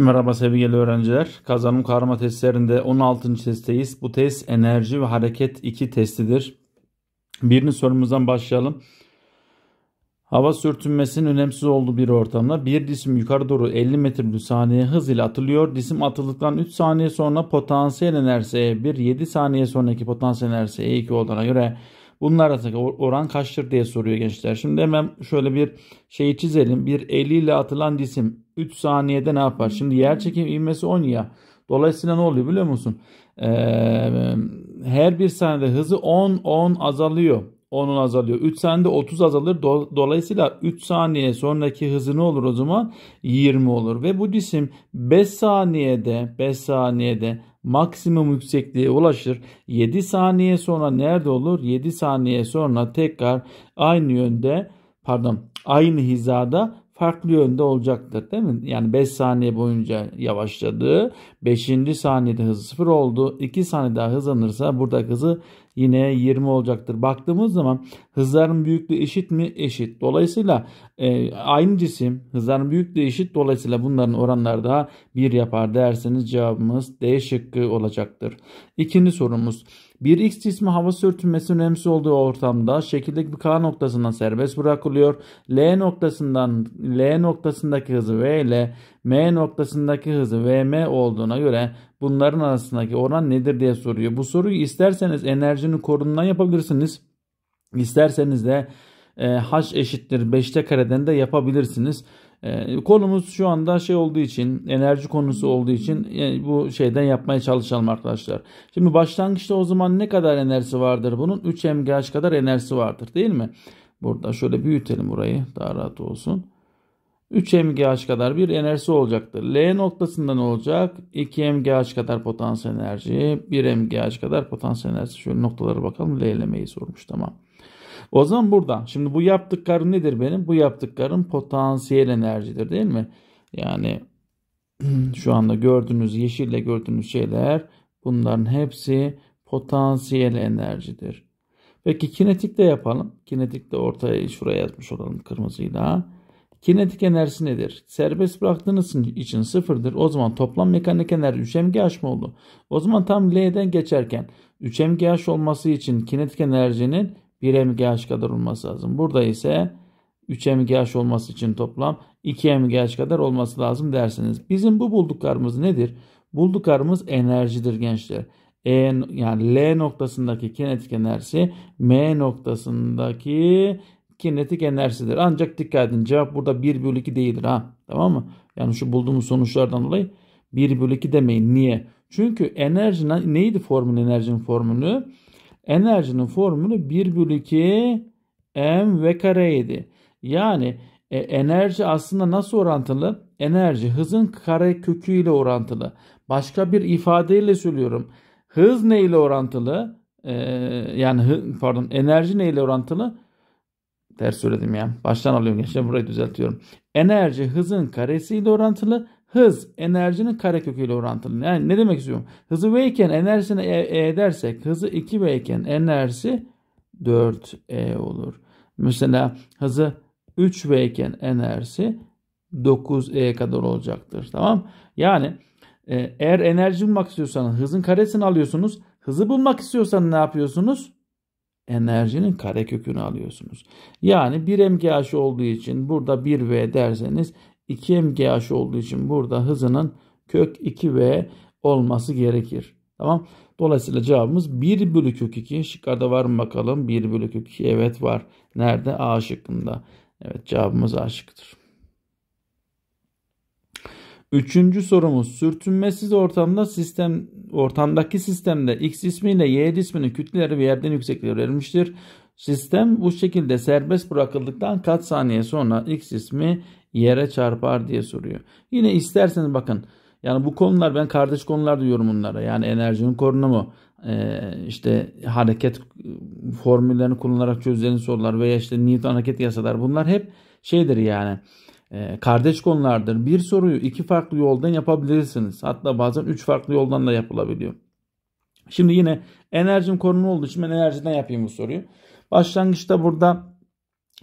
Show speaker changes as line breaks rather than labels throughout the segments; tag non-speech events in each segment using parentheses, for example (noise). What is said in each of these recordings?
Merhaba sevgili öğrenciler. Kazanım kavrama testlerinde 16. testteyiz. Bu test enerji ve hareket iki testidir. Birini sorumuzdan başlayalım. Hava sürtünmesinin önemsiz olduğu bir ortamda bir cisim yukarı doğru 50 metre bir saniye hız ile atılıyor. Cisim atıldıktan 3 saniye sonra potansiyel enerjisi E1, 7 saniye sonraki potansiyel enerjisi E2 olduğuna göre bunlar arasındaki oran kaçtır diye soruyor gençler. Şimdi hemen şöyle bir şeyi çizelim. Bir 50 ile atılan cisim 3 saniyede ne yapar? Şimdi yer çekim ivmesi 10 ya. Dolayısıyla ne oluyor biliyor musun? Ee, her bir saniyede hızı 10 10 azalıyor. 10'un azalıyor. 3 saniyede 30 azalır. dolayısıyla 3 saniye sonraki hızı ne olur o zaman? 20 olur. Ve bu cisim 5 saniyede 5 saniyede maksimum yüksekliğe ulaşır. 7 saniye sonra nerede olur? 7 saniye sonra tekrar aynı yönde pardon aynı hizada farklı yönde olacaktır değil mi? Yani 5 saniye boyunca yavaşladı. 5. saniyede hız 0 oldu. 2 saniye daha hızlanırsa burada hızı yine 20 olacaktır. Baktığımız zaman hızların büyüklüğü eşit mi? Eşit. Dolayısıyla e, aynı cisim hızların büyüklüğü eşit. Dolayısıyla bunların oranları da 1 yapar derseniz cevabımız D şıkkı olacaktır. İkinci sorumuz. Bir X cismi hava sürtünmesi önemsiz olduğu ortamda şekildeki bir K noktasından serbest bırakılıyor. L noktasından L noktasındaki hızı V ile M noktasındaki hızı Vm olduğuna göre bunların arasındaki oran nedir diye soruyor. Bu soruyu isterseniz enerjinin korunumundan yapabilirsiniz. İsterseniz de e, H eşittir 5'te kareden de yapabilirsiniz. E, konumuz şu anda şey olduğu için enerji konusu olduğu için e, bu şeyden yapmaya çalışalım arkadaşlar. Şimdi başlangıçta o zaman ne kadar enerjisi vardır bunun? 3 mgh kadar enerjisi vardır değil mi? Burada şöyle büyütelim burayı daha rahat olsun. 3 mgh kadar bir enerji olacaktır. L noktasından olacak 2 mgh kadar potansiyel enerji, 1 mgh kadar potansiyel enerji. Şöyle noktalara bakalım. L'lemeyi ile sormuş tamam. O zaman burada. Şimdi bu yaptıklarım nedir benim? Bu yaptıklarım potansiyel enerjidir değil mi? Yani (clears throat) şu anda gördüğünüz yeşille gördüğünüz şeyler bunların hepsi potansiyel enerjidir. Peki kinetik de yapalım. Kinetik de ortaya şuraya yazmış olalım kırmızıyla. Kinetik enerjisi nedir? Serbest bıraktığınız için sıfırdır. O zaman toplam mekanik enerji 3mgh mı oldu? O zaman tam L'den geçerken 3mgh olması için kinetik enerjinin 1mgh kadar olması lazım. Burada ise 3mgh olması için toplam 2mgh kadar olması lazım dersiniz. Bizim bu bulduklarımız nedir? Bulduklarımız enerjidir gençler. E, yani L noktasındaki kinetik enerjisi M noktasındaki kinetik enerjisidir. Ancak dikkat edin cevap burada 1 bölü 2 değildir ha. Tamam mı? Yani şu bulduğumuz sonuçlardan dolayı 1 bölü 2 demeyin. Niye? Çünkü enerji neydi formülü enerjinin formülü? Enerjinin formülü 1 bölü 2 m ve kareydi. Yani e, enerji aslında nasıl orantılı? Enerji hızın kare kökü ile orantılı. Başka bir ifadeyle söylüyorum. Hız neyle orantılı? E, yani pardon enerji neyle orantılı? Ters söyledim ya. Baştan alıyorum gençler. Burayı düzeltiyorum. Enerji hızın karesiyle orantılı. Hız enerjinin kareköküyle orantılı. Yani ne demek istiyorum? Hızı V iken enerjisini e, e edersek hızı 2V iken enerjisi 4E olur. Mesela hızı 3V iken enerjisi 9E kadar olacaktır. Tamam? Yani e, eğer enerji bulmak istiyorsanız hızın karesini alıyorsunuz. Hızı bulmak istiyorsanız ne yapıyorsunuz? enerjinin karekökünü alıyorsunuz. Yani 1 mgh olduğu için burada 1v derseniz 2 mgh olduğu için burada hızının kök 2v olması gerekir. Tamam. Dolayısıyla cevabımız 1 bölü kök 2. Şıklarda var mı bakalım? 1 bölü kök 2 evet var. Nerede? A şıkkında. Evet cevabımız A şıkkıdır. Üçüncü sorumuz sürtünmesiz ortamda sistem ortamdaki sistemde x ismiyle y isminin kütleleri ve yerden yüksekleri verilmiştir. Sistem bu şekilde serbest bırakıldıktan kaç saniye sonra x ismi yere çarpar diye soruyor. Yine isterseniz bakın yani bu konular ben kardeş konular diyorum bunlara. Yani enerjinin korunumu, e, işte hareket formüllerini kullanarak çözülen sorular veya işte Newton hareket yasalar bunlar hep şeydir yani ee, kardeş konulardır. Bir soruyu iki farklı yoldan yapabilirsiniz. Hatta bazen üç farklı yoldan da yapılabiliyor. Şimdi yine enerjim konu olduğu için ben enerjiden yapayım bu soruyu. Başlangıçta burada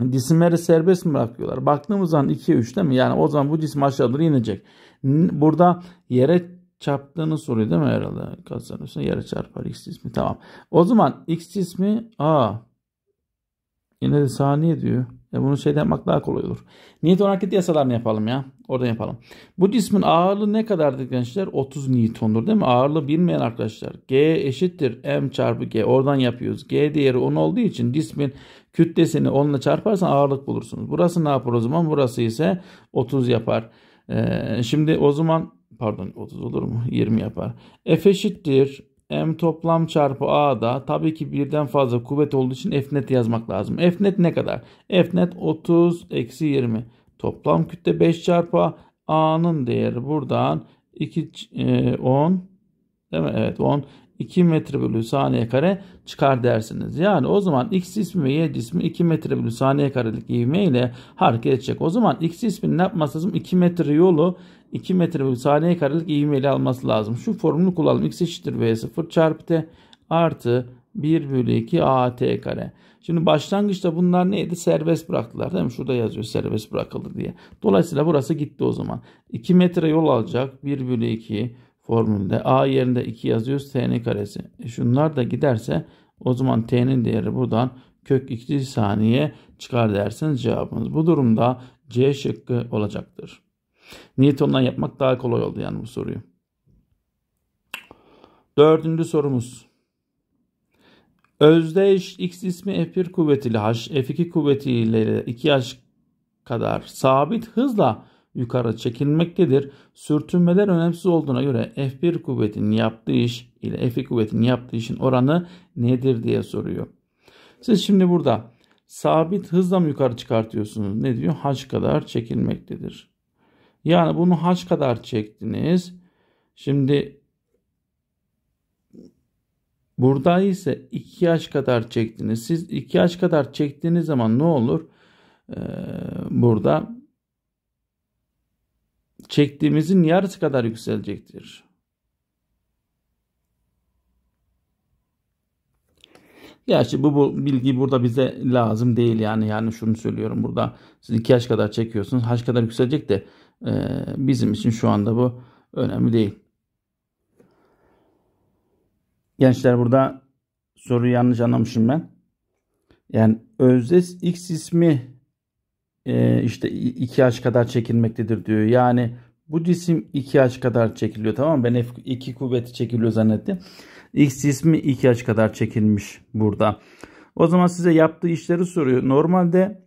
cisimleri serbest mi bırakıyorlar? Baktığımız zaman 2'ye 3 değil mi? Yani o zaman bu cisim aşağı doğru inecek. Burada yere çarptığını soruyor değil mi herhalde? Kazanıyorsun yere çarpar x cismi. Tamam. O zaman x cismi a Yine de saniye diyor. E bunu şey yapmak daha kolay olur. Newton hareket yasalarını yapalım ya. Oradan yapalım. Bu cismin ağırlığı ne kadardır gençler? 30 Newton'dur değil mi? Ağırlığı bilmeyen arkadaşlar. G eşittir M çarpı G. Oradan yapıyoruz. G değeri 10 olduğu için cismin kütlesini 10 ile çarparsan ağırlık bulursunuz. Burası ne yapar o zaman? Burası ise 30 yapar. Ee, şimdi o zaman pardon 30 olur mu? 20 yapar. F eşittir M toplam çarpı A da tabii ki birden fazla kuvvet olduğu için F net yazmak lazım. F net ne kadar? F net 30 eksi 20. Toplam kütle 5 çarpı A'nın değeri buradan 2 10 e, değil mi? Evet 10. 2 metre bölü saniye kare çıkar dersiniz. Yani o zaman x ismi ve y cismi 2 metre bölü saniye karelik ivme ile hareket edecek. O zaman x isminin ne yapması lazım? 2 metre yolu 2 metre bölü saniye karelik ivmeyle alması lazım. Şu formülü kullanalım. X eşittir V0 çarpı T artı 1 bölü 2 AT kare. Şimdi başlangıçta bunlar neydi? Serbest bıraktılar değil mi? Şurada yazıyor serbest bırakıldı diye. Dolayısıyla burası gitti o zaman. 2 metre yol alacak 1 bölü 2 formülde. A yerinde 2 yazıyoruz. T'nin karesi. E şunlar da giderse o zaman T'nin değeri buradan kök 2 saniye çıkar dersiniz cevabımız. Bu durumda C şıkkı olacaktır. Niyet ondan yapmak daha kolay oldu yani bu soruyu. Dördüncü sorumuz. Özdeş x ismi f1 kuvvetiyle h, f2 kuvvetiyle 2h kadar sabit hızla yukarı çekilmektedir. Sürtünmeler önemsiz olduğuna göre F1 kuvvetinin yaptığı iş ile F2 kuvvetinin yaptığı işin oranı nedir diye soruyor. Siz şimdi burada sabit hızla mı yukarı çıkartıyorsunuz? Ne diyor? H kadar çekilmektedir. Yani bunu haç kadar çektiniz. Şimdi burada ise 2 haç kadar çektiniz. Siz 2 haç kadar çektiğiniz zaman ne olur? Ee, burada çektiğimizin yarısı kadar yükselecektir. Gerçi bu, bu bilgi burada bize lazım değil yani. Yani şunu söylüyorum burada siz 2 haç kadar çekiyorsunuz. Haç kadar yükselecek de ee, bizim için şu anda bu önemli değil. Gençler burada soruyu yanlış anlamışım ben. Yani özdes x ismi e, işte 2 aç kadar çekilmektedir diyor. Yani bu cisim 2 aç kadar çekiliyor tamam mı? Ben F2 kuvveti çekiliyor zannettim. X cismi 2 aç kadar çekilmiş burada. O zaman size yaptığı işleri soruyor. Normalde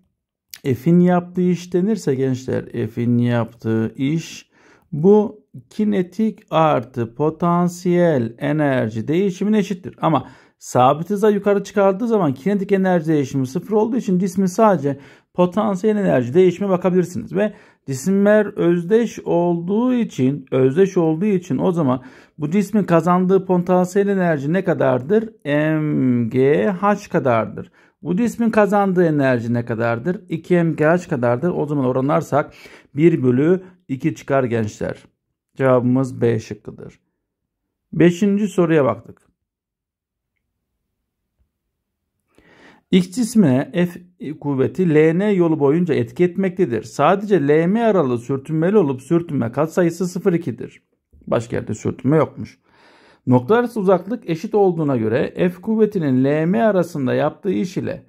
F'in yaptığı iş denirse gençler F'in yaptığı iş bu kinetik artı potansiyel enerji değişimin eşittir. Ama sabit hıza yukarı çıkardığı zaman kinetik enerji değişimi sıfır olduğu için cismin sadece potansiyel enerji değişimi bakabilirsiniz. Ve cisimler özdeş olduğu için özdeş olduğu için o zaman bu cismin kazandığı potansiyel enerji ne kadardır? MGH kadardır. Budizmin kazandığı enerji ne kadardır? 2 mgh kadardır. O zaman oranlarsak 1 bölü 2 çıkar gençler. Cevabımız B şıkkıdır. Beşinci soruya baktık. X cismine F kuvveti LN yolu boyunca etki etmektedir. Sadece LM aralığı sürtünmeli olup sürtünme katsayısı 0,2'dir. Başka yerde sürtünme yokmuş. Noktalar arası uzaklık eşit olduğuna göre F kuvvetinin LM arasında yaptığı iş ile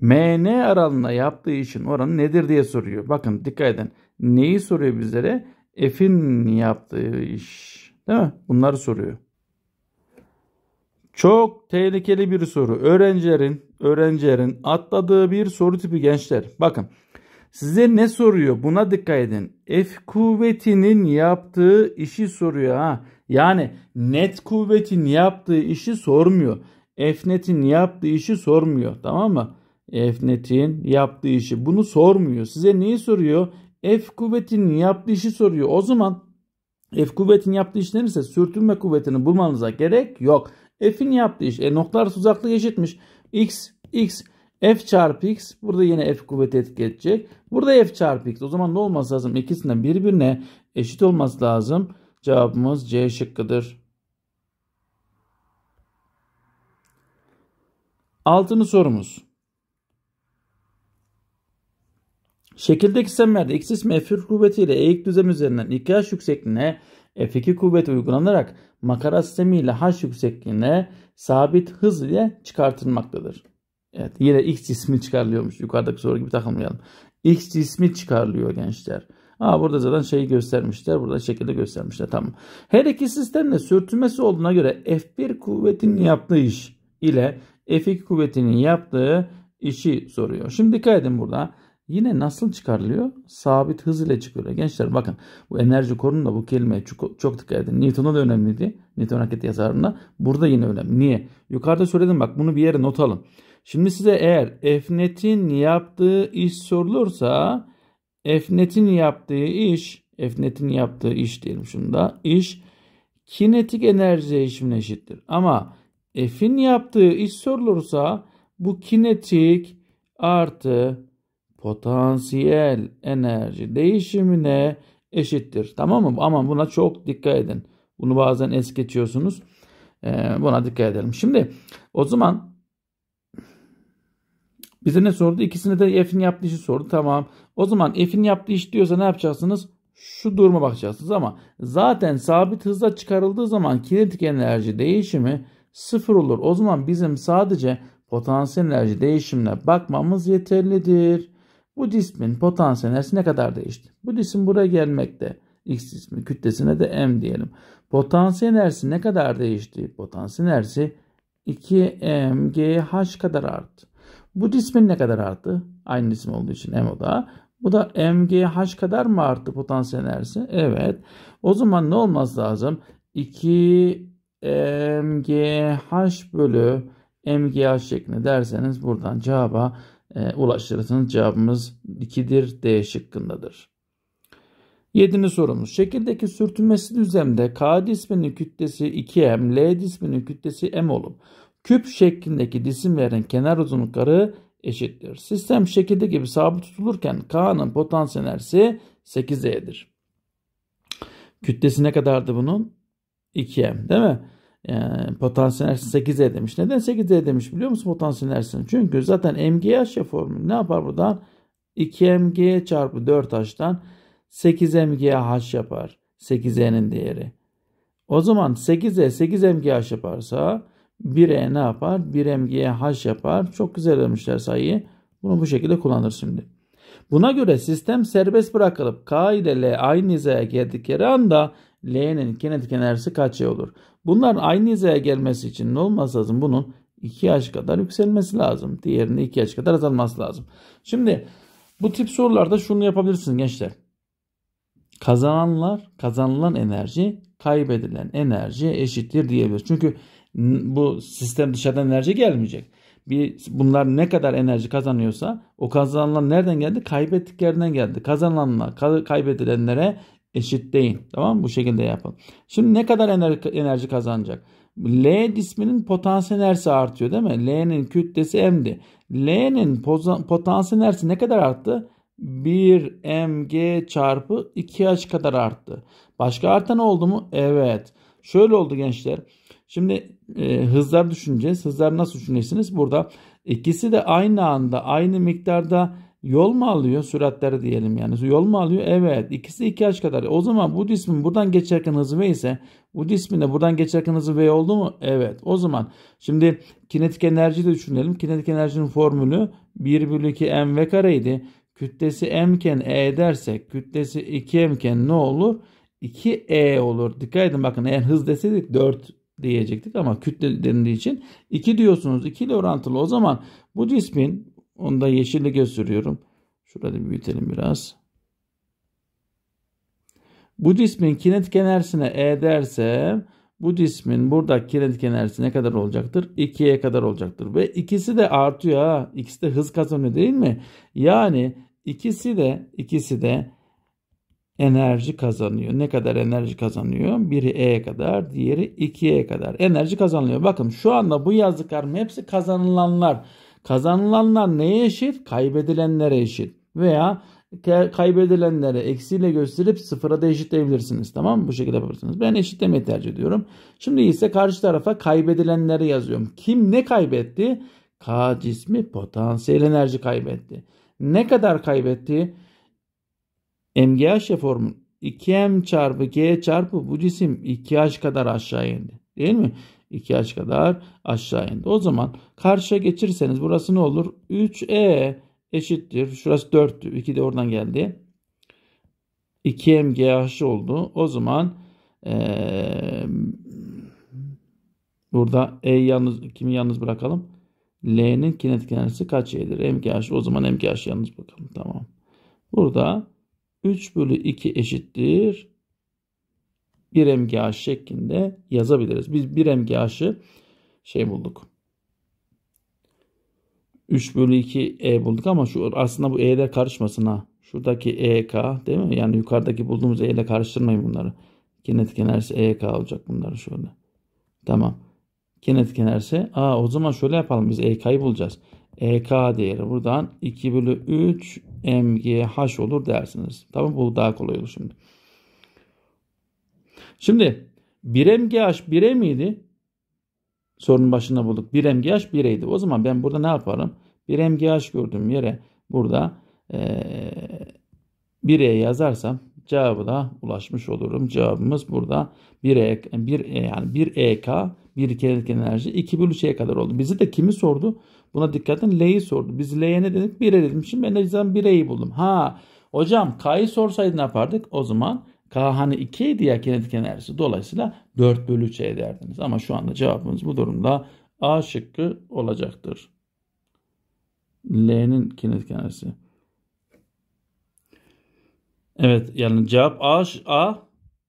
MN aralığında yaptığı işin oranı nedir diye soruyor. Bakın dikkat edin. Neyi soruyor bizlere? F'in yaptığı iş. Değil mi? Bunları soruyor. Çok tehlikeli bir soru. Öğrencilerin, öğrencilerin atladığı bir soru tipi gençler. Bakın size ne soruyor? Buna dikkat edin. F kuvvetinin yaptığı işi soruyor. Ha. Yani net kuvvetin yaptığı işi sormuyor. Efnetin yaptığı işi sormuyor. Tamam mı? Efnetin yaptığı işi. Bunu sormuyor. Size neyi soruyor? F kuvvetinin yaptığı işi soruyor. O zaman F kuvvetin yaptığı iş neyse sürtünme kuvvetini bulmanıza gerek yok. F'in yaptığı iş. E noktalar uzaklığı eşitmiş. X, X. F çarpı X. Burada yine F kuvveti etki edecek. Burada F çarpı X. O zaman ne olması lazım? İkisinden birbirine eşit olması lazım. Cevabımız C şıkkıdır. Altını sorumuz. Şekildeki sistemlerde x ismi F1 kuvvetiyle eğik düzlem üzerinden 2H yüksekliğine F2 kuvveti uygulanarak makara sistemiyle H yüksekliğine sabit hız ile çıkartılmaktadır. Evet yine x cismi çıkarılıyormuş. Yukarıdaki soru gibi takılmayalım. X cismi çıkarılıyor gençler. Aa, burada zaten şeyi göstermişler. Burada şekilde göstermişler. Tamam. Her iki sistemde sürtünmesi olduğuna göre F1 kuvvetinin yaptığı iş ile F2 kuvvetinin yaptığı işi soruyor. Şimdi dikkat edin burada. Yine nasıl çıkarılıyor? Sabit hız ile çıkıyor. Gençler bakın bu enerji korunma bu kelimeye çok, çok dikkat edin. Newton'a da önemliydi. Newton hareket yazarında. Burada yine önemli. Niye? Yukarıda söyledim bak bunu bir yere not alın. Şimdi size eğer Fnet'in yaptığı iş sorulursa Efnet'in yaptığı iş, Efnet'in yaptığı iş diyelim şunda, iş kinetik enerji değişimine eşittir. Ama F'in yaptığı iş sorulursa bu kinetik artı potansiyel enerji değişimine eşittir. Tamam mı? Ama buna çok dikkat edin. Bunu bazen es geçiyorsunuz. Ee, buna dikkat edelim. Şimdi o zaman bize ne sordu? İkisini de f'in yaptığı işi sordu. Tamam. O zaman f'in yaptığı iş diyorsa ne yapacaksınız? Şu duruma bakacaksınız ama zaten sabit hızla çıkarıldığı zaman kinetik enerji değişimi sıfır olur. O zaman bizim sadece potansiyel enerji değişimine bakmamız yeterlidir. Bu cismin potansiyel enerjisi ne kadar değişti? Bu cisim buraya gelmekte. X cismi kütlesine de M diyelim. Potansiyel enerjisi ne kadar değişti? Potansiyel enerjisi 2mgh kadar arttı. Bu cismin ne kadar arttı? Aynı cisim olduğu için m o da. Bu da MGH kadar mı arttı potansiyel enerjisi? Evet. O zaman ne olması lazım? 2 MGH bölü MGH şeklinde derseniz buradan cevaba e, ulaşırsınız. Cevabımız 2'dir. D şıkkındadır. 7. sorumuz. Şekildeki sürtünmesi düzlemde K disminin kütlesi 2M, L disminin kütlesi M olup küp şeklindeki cisimlerin kenar uzunlukları eşittir. Sistem şekilde gibi sabit tutulurken K'nın potansiyel enerjisi 8E'dir. Kütlesi ne kadardı bunun? 2M değil mi? Yani potansiyel enerjisi 8E demiş. Neden 8E demiş biliyor musun potansiyel enerjisini? Çünkü zaten MGH ya formülü ne yapar buradan? 2MG çarpı 4H'tan 8MGH yapar. 8E'nin değeri. O zaman 8E 8MGH yaparsa 1 ne yapar? 1MG'ye H yapar. Çok güzel demişler sayıyı. Bunu bu şekilde kullanır şimdi. Buna göre sistem serbest bırakılıp K ile L aynı hizaya geldikleri anda L'nin kinetik enerjisi kaç E olur? Bunların aynı hizaya gelmesi için ne olması lazım? Bunun 2 yaş kadar yükselmesi lazım. Diğerinin 2 yaş kadar azalması lazım. Şimdi bu tip sorularda şunu yapabilirsiniz gençler. Kazananlar, kazanılan enerji kaybedilen enerjiye eşittir diyebiliriz. Çünkü bu sistem dışarıdan enerji gelmeyecek. Bir, bunlar ne kadar enerji kazanıyorsa o kazanılan nereden geldi? Kaybettiklerinden geldi. Kazanılanlar kaybedilenlere eşit eşitleyin. Tamam mı? Bu şekilde yapın. Şimdi ne kadar enerji kazanacak? L cisminin potansiyel enerjisi artıyor değil mi? L'nin kütlesi m'di. L'nin potansiyel enerjisi ne kadar arttı? 1 mg çarpı 2h kadar arttı. Başka artan oldu mu? Evet. Şöyle oldu gençler. Şimdi e, hızlar düşüneceğiz. Hızlar nasıl düşüneceksiniz? Burada ikisi de aynı anda aynı miktarda yol mu alıyor? Süratleri diyelim yani. Yol mu alıyor? Evet. İkisi 2 aç kadar. O zaman bu dismin buradan geçerken hızı v ise bu dismin de buradan geçerken hızı v oldu mu? Evet. O zaman şimdi kinetik enerji de düşünelim. Kinetik enerjinin formülü 1 bölü 2 mv kareydi. Kütlesi m iken e dersek kütlesi 2 m iken ne olur? 2e olur. Dikkat edin bakın eğer hız deseydik 4 diyecektik ama kütle denildiği için 2 diyorsunuz. 2 ile orantılı. O zaman bu cismin onu da yeşille gösteriyorum. Şurada büyütelim biraz. Bu cismin kinetik enerjisine E dersem bu cismin burada kinetik enerjisi ne kadar olacaktır? 2'ye kadar olacaktır. Ve ikisi de artıyor ha. İkisi de hız kazanıyor değil mi? Yani ikisi de ikisi de enerji kazanıyor. Ne kadar enerji kazanıyor? Biri E kadar, diğeri 2E kadar enerji kazanılıyor. Bakın şu anda bu yazdıklarım hepsi kazanılanlar. Kazanılanlar neye eşit? Kaybedilenlere eşit. Veya kaybedilenlere eksiyle gösterip sıfıra da eşitleyebilirsiniz. Tamam mı? Bu şekilde yaparsınız. Ben eşitlemeyi tercih ediyorum. Şimdi ise karşı tarafa kaybedilenleri yazıyorum. Kim ne kaybetti? K cismi potansiyel enerji kaybetti. Ne kadar kaybetti? MGH reformu 2M çarpı G çarpı bu cisim 2H kadar aşağı indi. Değil mi? 2H kadar aşağı indi. O zaman karşıya geçirseniz burası ne olur? 3E eşittir. Şurası 4'tü. 2 de oradan geldi. 2MGH oldu. O zaman ee, burada E yalnız kimi yalnız bırakalım? L'nin kinetik enerjisi kaç E'dir? MGH. O zaman MGH yalnız bakalım. Tamam. Burada 3 bölü 2 eşittir 1 mgh şeklinde yazabiliriz. Biz 1 mgh'ı şey bulduk. 3 bölü 2 E bulduk ama şu aslında bu E'ler karışmasın ha. Şuradaki EK değil mi? Yani yukarıdaki bulduğumuz E ile karıştırmayın bunları. Kinetik enerjisi EK olacak bunları şöyle. Tamam. Kinetik enerjisi. Aa o zaman şöyle yapalım biz EK'yı bulacağız. EK değeri buradan 2 bölü 3 MGH olur dersiniz. Tamam bu daha kolay olur şimdi. Şimdi 1 MGH 1'e miydi? Sorunun başında bulduk. 1 MGH 1'eydi. O zaman ben burada ne yaparım? 1 MGH gördüğüm yere burada ee, 1'e yazarsam cevabı da ulaşmış olurum. Cevabımız burada 1 e, 1 e, yani 1 EK bir kinetik enerji 2 bölü şeye kadar oldu. Bizi de kimi sordu? Buna dikkatten L'yi sordu. Biz L'ye ne dedik? 1'e dedim. Şimdi ben Eczacı'dan 1'e'yi buldum. Ha hocam K'yı sorsaydı ne yapardık? O zaman K hani 2 idi ya kinetik enerjisi. Dolayısıyla 4 bölü 3 ederdiniz. Ama şu anda cevabımız bu durumda A şıkkı olacaktır. L'nin kinetik enerjisi. Evet yani cevap A, A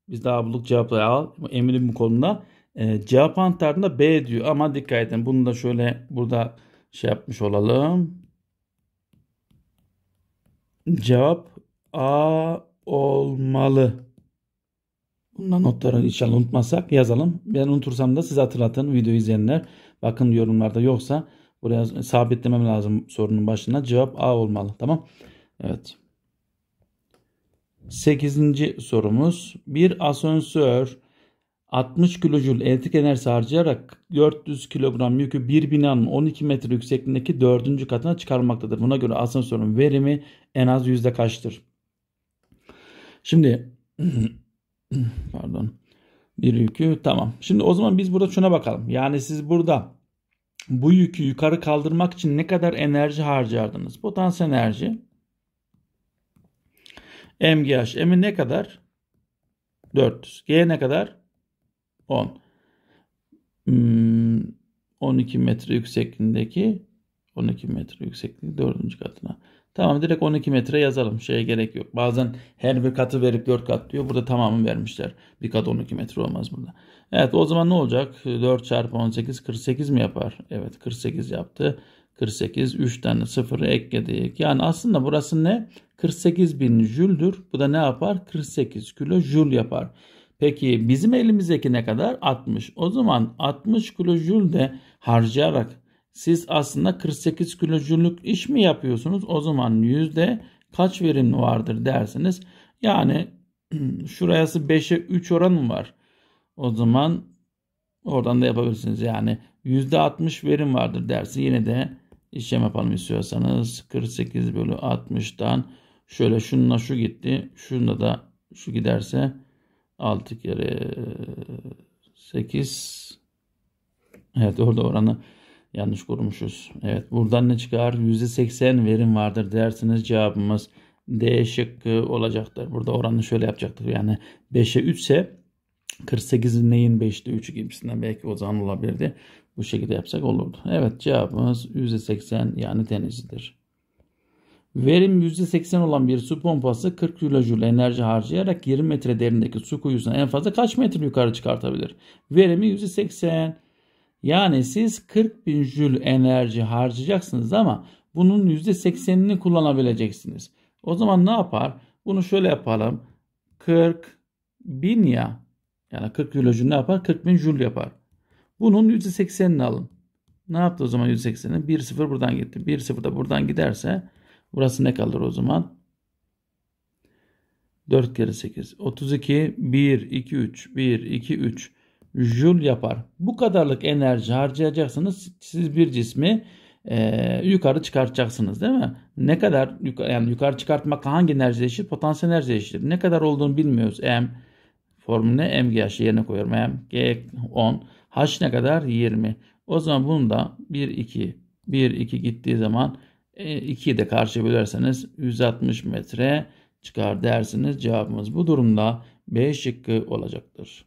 biz daha bulduk cevapları A eminim bu konuda. E, cevap anahtarında B diyor ama dikkat edin bunu da şöyle burada şey yapmış olalım. Cevap A olmalı. Bundan notları inşallah unutmazsak yazalım. Ben unutursam da siz hatırlatın video izleyenler. Bakın yorumlarda yoksa buraya sabitlemem lazım sorunun başına. Cevap A olmalı. Tamam. Evet. Sekizinci sorumuz. Bir asansör 60 kilojul elektrik enerjisi harcayarak 400 kilogram yükü bir binanın 12 metre yüksekliğindeki dördüncü katına çıkarmaktadır. Buna göre asansörün verimi en az yüzde kaçtır? Şimdi (clears throat) pardon bir yükü tamam. Şimdi o zaman biz burada şuna bakalım. Yani siz burada bu yükü yukarı kaldırmak için ne kadar enerji harcardınız? Potansiyel enerji MGH M'i ne kadar? 400. G ne kadar? 10. 12 hmm, metre yüksekliğindeki 12 metre yüksekliği 4. katına. Tamam direkt 12 metre yazalım. Şeye gerek yok. Bazen her bir katı verip 4 kat diyor. Burada tamamı vermişler. Bir kat 12 metre olmaz burada. Evet o zaman ne olacak? 4 çarpı 18 48 mi yapar? Evet 48 yaptı. 48 3 tane sıfırı ekledik. Yani aslında burası ne? 48 bin jüldür. Bu da ne yapar? 48 kilo jül yapar. Peki bizim elimizdeki ne kadar? 60. O zaman 60 kilojül de harcayarak siz aslında 48 kilojüllük iş mi yapıyorsunuz? O zaman yüzde kaç verim vardır dersiniz. Yani şurası 5'e 3 oranı var. O zaman oradan da yapabilirsiniz. Yani yüzde %60 verim vardır dersi. Yine de işlem yapalım istiyorsanız. 48 bölü 60'dan şöyle şununla şu gitti. Şunda da şu giderse 6 kere 8 Evet orada oranı yanlış kurmuşuz. Evet buradan ne çıkar? %80 verim vardır dersiniz cevabımız D şıkkı olacaktır. Burada oranı şöyle yapacaktır. Yani 5'e 3 ise 48'in neyin 5'te 3'ü gibisinden belki o zaman olabilirdi. Bu şekilde yapsak olurdu. Evet cevabımız %80 yani denizidir. Verim %80 olan bir su pompası 40 kilojul enerji harcayarak 20 metre derindeki su kuyusuna en fazla kaç metre yukarı çıkartabilir? Verimi %80. Yani siz 40 bin jül enerji harcayacaksınız ama bunun %80'ini kullanabileceksiniz. O zaman ne yapar? Bunu şöyle yapalım. 40 bin ya. Yani 40 kilojul ne yapar? 40 bin jül yapar. Bunun %80'ini alın. Ne yaptı o zaman %80'ini? 1-0 buradan gitti. 1-0 da buradan giderse Burası ne kalır o zaman? 4 kere 8. 32, 1, 2, 3, 1, 2, 3 jül yapar. Bu kadarlık enerji harcayacaksınız. Siz bir cismi e, yukarı çıkartacaksınız değil mi? Ne kadar yukarı, yani yukarı çıkartmak hangi enerji değişir? Potansiyel enerji değişir. Ne kadar olduğunu bilmiyoruz. M formülüne MGH yerine koyuyorum. M, G 10. H ne kadar? 20. O zaman bunu da 1, 2, 1, 2 gittiği zaman e, 2'yi de karşıya bölerseniz 160 metre çıkar dersiniz. Cevabımız bu durumda B şıkkı olacaktır.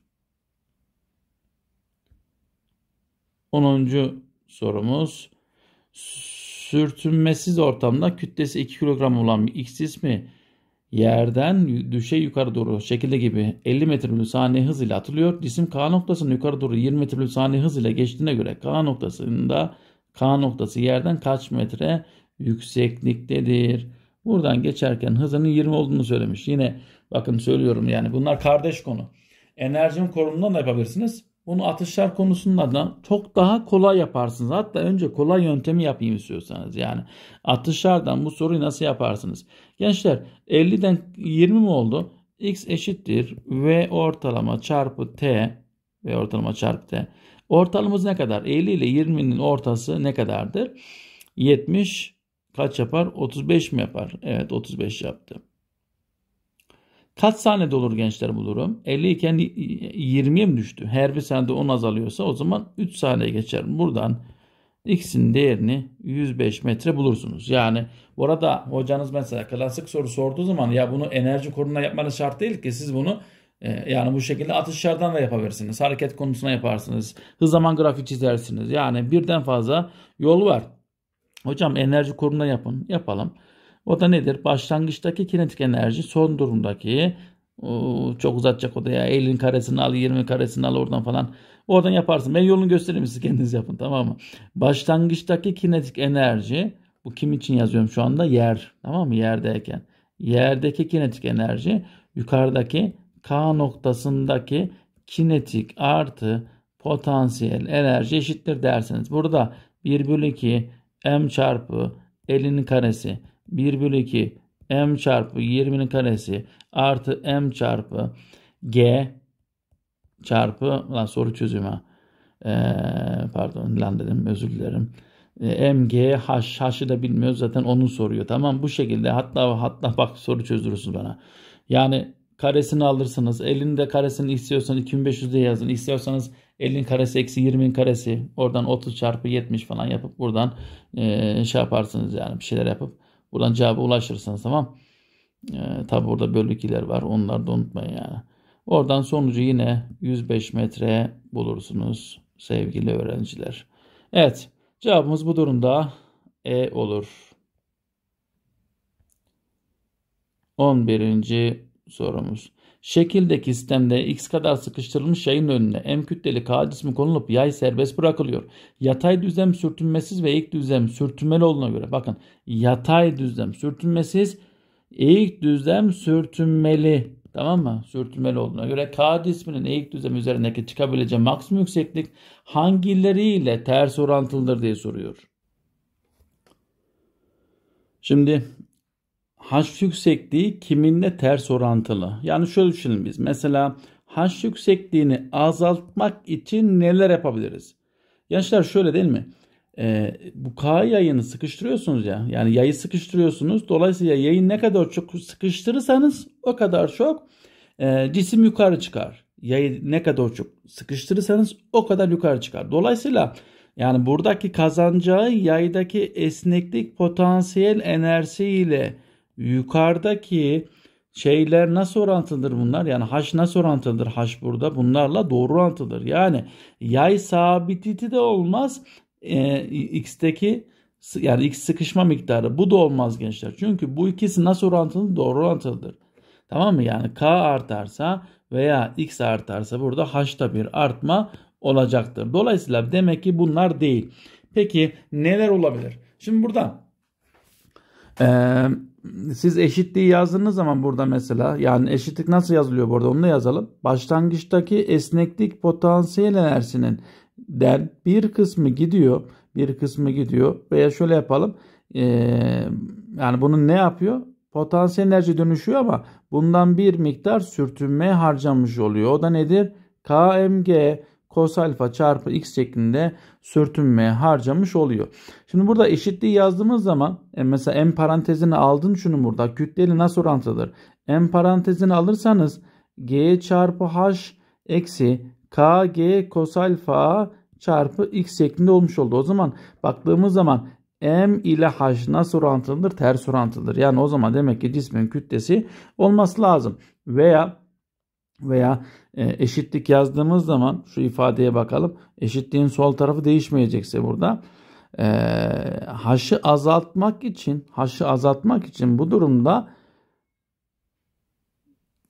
10. sorumuz sürtünmesiz ortamda kütlesi 2 kilogram olan bir X ismi yerden düşe yukarı doğru şekilde gibi 50 metre bölü saniye ile atılıyor. Cisim K noktasının yukarı doğru 20 metre bölü saniye ile geçtiğine göre K noktasında K noktası yerden kaç metre yüksekliktedir. Buradan geçerken hızının 20 olduğunu söylemiş. Yine bakın söylüyorum yani bunlar kardeş konu. Enerjinin korunumundan da yapabilirsiniz. Bunu atışlar konusunda da çok daha kolay yaparsınız. Hatta önce kolay yöntemi yapayım istiyorsanız. Yani atışlardan bu soruyu nasıl yaparsınız? Gençler 50'den 20 mi oldu? X eşittir V ortalama çarpı T v ortalama çarpı T. Ortalamamız ne kadar? 50 ile 20'nin ortası ne kadardır? 70 kaç yapar? 35 mi yapar? Evet 35 yaptı. Kaç saniyede olur gençler bu durum? 50 iken 20'ye mi düştü? Her bir saniyede 10 azalıyorsa o zaman 3 saniye geçer. Buradan x'in değerini 105 metre bulursunuz. Yani orada hocanız mesela klasik soru sorduğu zaman ya bunu enerji koruna yapmanız şart değil ki siz bunu e, yani bu şekilde atışlardan da yapabilirsiniz. Hareket konusuna yaparsınız. Hız zaman grafiği çizersiniz. Yani birden fazla yol var. Hocam enerji korunma yapın. Yapalım. O da nedir? Başlangıçtaki kinetik enerji son durumdaki çok uzatacak odaya. 50'nin karesini al, 20 karesini al oradan falan. Oradan yaparsın. Ben yolunu göstereyim siz kendiniz yapın tamam mı? Başlangıçtaki kinetik enerji bu kim için yazıyorum şu anda? Yer. Tamam mı? Yerdeyken. Yerdeki kinetik enerji yukarıdaki K noktasındaki kinetik artı potansiyel enerji eşittir derseniz. Burada 1 bölü 2 m çarpı 50'nin karesi 1 bölü 2 m çarpı 20'nin karesi artı m çarpı g çarpı lan soru çözümü ee, pardon lan dedim özür dilerim. Ee, MG H H'ı da bilmiyoruz zaten onu soruyor. Tamam bu şekilde hatta hatta bak soru çözdürürsün bana. Yani karesini alırsınız. elinde karesini istiyorsanız 2500 diye yazın. İstiyorsanız elin karesi eksi 20'nin karesi. Oradan 30 çarpı 70 falan yapıp buradan e, şey yaparsınız yani bir şeyler yapıp. Buradan cevaba ulaşırsınız tamam. E, tabi burada bölükiler var. Onları da unutmayın yani. Oradan sonucu yine 105 metre bulursunuz sevgili öğrenciler. Evet cevabımız bu durumda E olur. 11 sorumuz. Şekildeki sistemde x kadar sıkıştırılmış yayın önüne m kütleli k cismi konulup yay serbest bırakılıyor. Yatay düzlem sürtünmesiz ve eğik düzlem sürtünmeli olduğuna göre bakın yatay düzlem sürtünmesiz eğik düzlem sürtünmeli tamam mı? Sürtünmeli olduğuna göre k cisminin eğik düzlem üzerindeki çıkabileceği maksimum yükseklik hangileriyle ters orantılıdır diye soruyor. Şimdi h yüksekliği kiminle ters orantılı? Yani şöyle düşünelim biz. Mesela h yüksekliğini azaltmak için neler yapabiliriz? Gençler şöyle değil mi? Ee, bu K yayını sıkıştırıyorsunuz ya. Yani yayı sıkıştırıyorsunuz. Dolayısıyla yayın ne kadar çok sıkıştırırsanız o kadar çok e, cisim yukarı çıkar. Yayı ne kadar çok sıkıştırırsanız o kadar yukarı çıkar. Dolayısıyla yani buradaki kazanacağı yaydaki esneklik potansiyel enerjisiyle ile yukarıdaki şeyler nasıl orantılıdır bunlar? Yani haş nasıl orantılıdır haş burada? Bunlarla doğru orantılıdır. Yani yay sabititi de olmaz. E, x'teki yani x sıkışma miktarı bu da olmaz gençler. Çünkü bu ikisi nasıl orantılı? Doğru orantılıdır. Tamam mı? Yani k artarsa veya x artarsa burada h'ta bir artma olacaktır. Dolayısıyla demek ki bunlar değil. Peki neler olabilir? Şimdi burada eee siz eşitliği yazdığınız zaman burada mesela yani eşitlik nasıl yazılıyor burada onu da yazalım. Başlangıçtaki esneklik potansiyel enerjisinin den bir kısmı gidiyor bir kısmı gidiyor veya şöyle yapalım ee, yani bunun ne yapıyor? Potansiyel enerji dönüşüyor ama bundan bir miktar sürtünme harcamış oluyor. O da nedir? KMG cos alfa çarpı x şeklinde sürtünmeye harcamış oluyor. Şimdi burada eşitliği yazdığımız zaman e, mesela m parantezini aldın şunu burada kütleli nasıl orantılıdır? m parantezini alırsanız g çarpı h eksi k g cos alfa çarpı x şeklinde olmuş oldu. O zaman baktığımız zaman m ile h nasıl orantılıdır? Ters orantılıdır. Yani o zaman demek ki cismin kütlesi olması lazım. Veya veya e, eşitlik yazdığımız zaman şu ifadeye bakalım. Eşitliğin sol tarafı değişmeyecekse burada e, haşı azaltmak için haşı azaltmak için bu durumda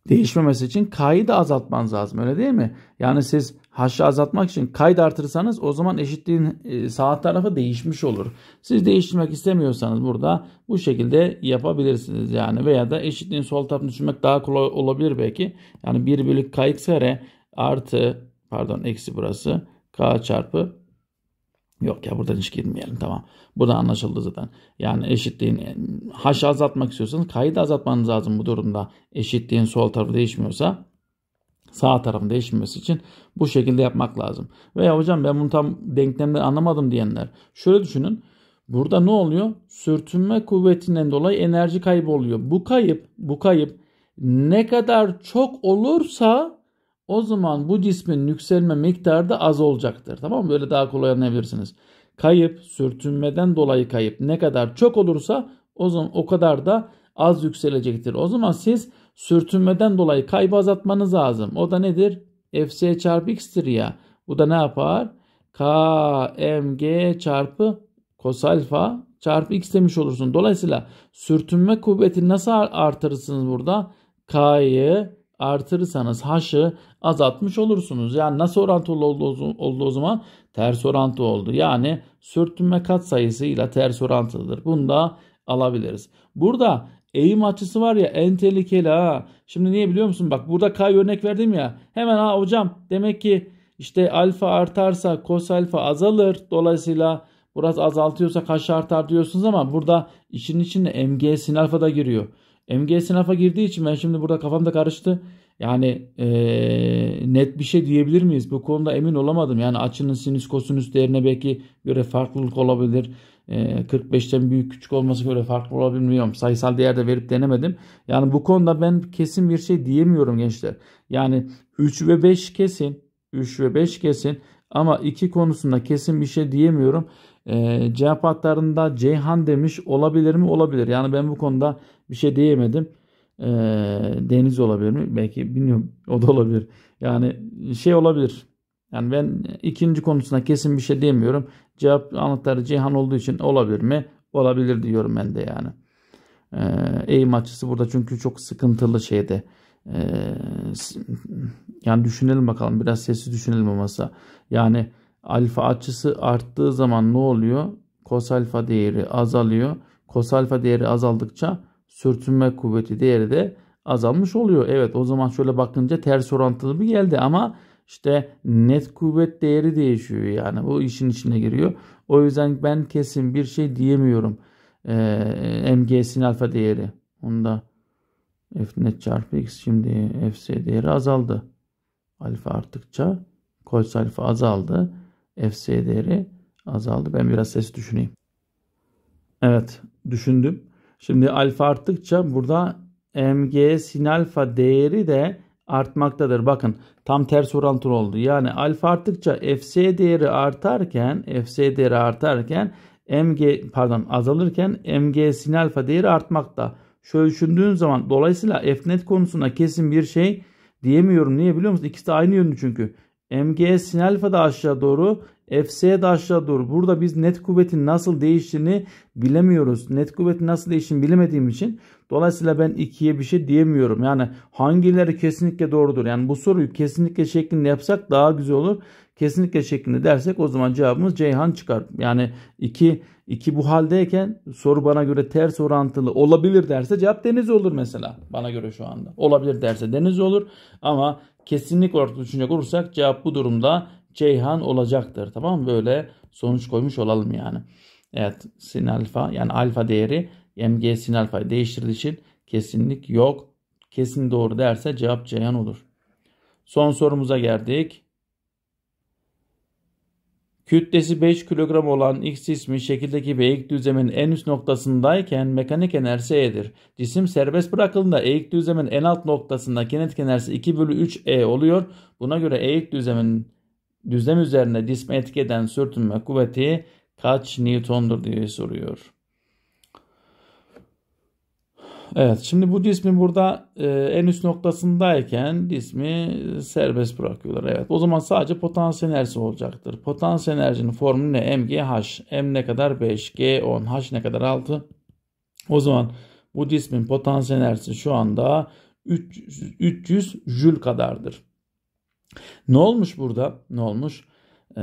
değişmemesi için k'yı da azaltmanız lazım öyle değil mi? Yani siz haşı azaltmak için kaydı artırırsanız o zaman eşitliğin e, sağ tarafı değişmiş olur. Siz değiştirmek istemiyorsanız burada bu şekilde yapabilirsiniz yani veya da eşitliğin sol tarafını düşünmek daha kolay olabilir belki. Yani 1 bölü k x kare artı pardon eksi burası k çarpı Yok ya buradan hiç girmeyelim tamam. Burada anlaşıldı zaten. Yani eşitliğin e, haş azaltmak istiyorsanız kaydı azaltmanız lazım bu durumda. Eşitliğin sol tarafı değişmiyorsa sağ tarafın değişmemesi için bu şekilde yapmak lazım. Veya hocam ben bunu tam denklemden anlamadım diyenler. Şöyle düşünün. Burada ne oluyor? Sürtünme kuvvetinden dolayı enerji kaybı oluyor. Bu kayıp, bu kayıp ne kadar çok olursa o zaman bu cismin yükselme miktarı da az olacaktır. Tamam mı? Böyle daha kolay anlayabilirsiniz. Kayıp, sürtünmeden dolayı kayıp ne kadar çok olursa o zaman o kadar da az yükselecektir. O zaman siz sürtünmeden dolayı kaybı azaltmanız lazım. O da nedir? FC çarpı x'tir ya. Bu da ne yapar? KMG çarpı kos alfa çarpı x demiş olursun. Dolayısıyla sürtünme kuvvetini nasıl artırırsınız burada? K'yı artırırsanız h'ı azaltmış olursunuz. Yani nasıl orantılı oldu, oldu o zaman? Ters orantı oldu. Yani sürtünme kat sayısıyla ters orantılıdır. Bunu da alabiliriz. Burada eğim açısı var ya en tehlikeli ha. Şimdi niye biliyor musun? Bak burada K örnek verdim ya. Hemen ha hocam demek ki işte alfa artarsa kos alfa azalır. Dolayısıyla biraz azaltıyorsa kaç artar diyorsunuz ama burada işin içinde MG sin alfa da giriyor. MG sin alfa girdiği için ben şimdi burada kafamda karıştı. Yani e, net bir şey diyebilir miyiz? Bu konuda emin olamadım. Yani açının sinüs kosinüs değerine belki göre farklılık olabilir. E, 45'ten büyük küçük olması göre farklı olabilmiyorum. Sayısal değerde verip denemedim. Yani bu konuda ben kesin bir şey diyemiyorum gençler. Yani 3 ve 5 kesin. 3 ve 5 kesin. Ama 2 konusunda kesin bir şey diyemiyorum. E, cevap hatlarında Ceyhan demiş olabilir mi? Olabilir. Yani ben bu konuda bir şey diyemedim e, deniz olabilir mi? Belki bilmiyorum. (laughs) O da olabilir. Yani şey olabilir. Yani ben ikinci konusuna kesin bir şey demiyorum. Cevap anahtarı Cihan olduğu için olabilir mi? Olabilir diyorum ben de yani. E eğim açısı burada çünkü çok sıkıntılı şeyde. Ee, yani düşünelim bakalım. Biraz sessiz düşünelim olmasa. Yani alfa açısı arttığı zaman ne oluyor? Kos alfa değeri azalıyor. Kos alfa değeri azaldıkça sürtünme kuvveti değeri de azalmış oluyor. Evet o zaman şöyle bakınca ters orantılı bir geldi ama işte net kuvvet değeri değişiyor yani bu işin içine giriyor. O yüzden ben kesin bir şey diyemiyorum. Ee, MG'sin alfa değeri. Onda F net çarpı X şimdi Fs değeri azaldı. Alfa arttıkça kos alfa azaldı. Fs değeri azaldı. Ben biraz ses düşüneyim. Evet düşündüm. Şimdi alfa arttıkça burada mg sin alfa değeri de artmaktadır. Bakın tam ters orantılı oldu. Yani alfa arttıkça fc değeri artarken fc değeri artarken mg pardon azalırken mg sin alfa değeri artmakta. Şöyle düşündüğün zaman dolayısıyla f konusunda kesin bir şey diyemiyorum. Niye biliyor musun? İkisi de aynı yönlü çünkü. MGS sin alfa da aşağı doğru, FS de aşağı doğru. Burada biz net kuvvetin nasıl değiştiğini bilemiyoruz. Net kuvvetin nasıl değiştiğini bilemediğim için dolayısıyla ben ikiye bir şey diyemiyorum. Yani hangileri kesinlikle doğrudur? Yani bu soruyu kesinlikle şeklinde yapsak daha güzel olur. Kesinlikle şeklinde dersek o zaman cevabımız Ceyhan çıkar. Yani iki, iki bu haldeyken soru bana göre ters orantılı olabilir derse cevap deniz olur mesela. Bana göre şu anda. Olabilir derse deniz olur ama kesinlik olarak düşünecek olursak cevap bu durumda Ceyhan olacaktır. Tamam mı? Böyle sonuç koymuş olalım yani. Evet sin alfa yani alfa değeri mg sin alfa değiştirdiği için kesinlik yok. Kesin doğru derse cevap Ceyhan olur. Son sorumuza geldik. Kütlesi 5 kilogram olan X cismi şekildeki bir eğik düzlemin en üst noktasındayken mekanik enerji E'dir. Cisim serbest bırakıldığında eğik düzlemin en alt noktasında kinetik enerji 2 bölü 3 E oluyor. Buna göre eğik düzlemin düzlem üzerine cisme etki eden sürtünme kuvveti kaç Newton'dur diye soruyor. Evet şimdi bu cismi burada e, en üst noktasındayken cismi e, serbest bırakıyorlar. Evet o zaman sadece potansiyel enerjisi olacaktır. Potansiyel enerjinin formülü ne? MGH. M ne kadar? 5. G 10. H ne kadar? 6. O zaman bu cismin potansiyel enerjisi şu anda 300, 300 jül kadardır. Ne olmuş burada? Ne olmuş? Ee,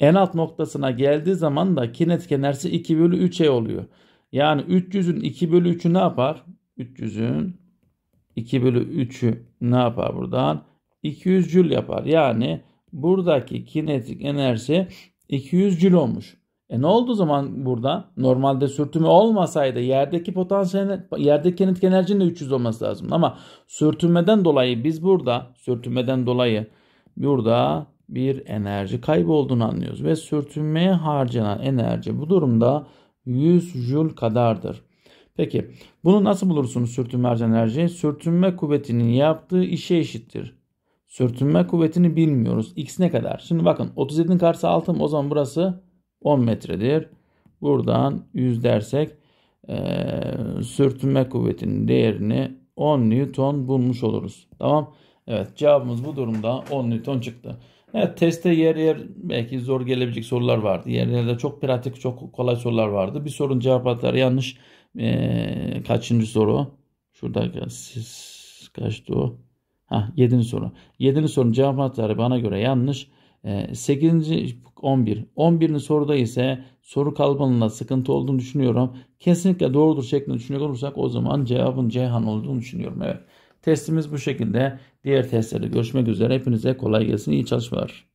en alt noktasına geldiği zaman da kinetik enerjisi 2 bölü 3'e oluyor. Yani 300'ün 2 bölü 3'ü ne yapar? 300'ün 2 bölü 3'ü ne yapar buradan? 200 jül yapar. Yani buradaki kinetik enerji 200 jül olmuş. E ne oldu zaman burada? Normalde sürtünme olmasaydı yerdeki potansiyel yerdeki kinetik enerjinin de 300 olması lazım. Ama sürtünmeden dolayı biz burada sürtünmeden dolayı burada bir enerji kaybı olduğunu anlıyoruz ve sürtünmeye harcanan enerji bu durumda 100 jül kadardır. Peki bunu nasıl bulursunuz sürtünme enerjiyi? Sürtünme kuvvetinin yaptığı işe eşittir. Sürtünme kuvvetini bilmiyoruz. X ne kadar? Şimdi bakın 37'nin karşısı 6 mı? O zaman burası 10 metredir. Buradan 100 dersek e, sürtünme kuvvetinin değerini 10 Newton bulmuş oluruz. Tamam. Evet cevabımız bu durumda 10 Newton çıktı. Evet, testte yer yer belki zor gelebilecek sorular vardı. Yer yerde çok pratik, çok kolay sorular vardı. Bir sorun cevap hatları yanlış. Ee, kaçıncı soru? Şurada siz kaçtı o? Ha, yedinci soru. Yedinci sorunun cevap hatları bana göre yanlış. 8. 11. 11'in soruda ise soru kalbanında sıkıntı olduğunu düşünüyorum. Kesinlikle doğrudur şeklinde düşünecek olursak o zaman cevabın Ceyhan olduğunu düşünüyorum. Evet. Testimiz bu şekilde. Diğer testlerde görüşmek üzere. Hepinize kolay gelsin. İyi çalışmalar.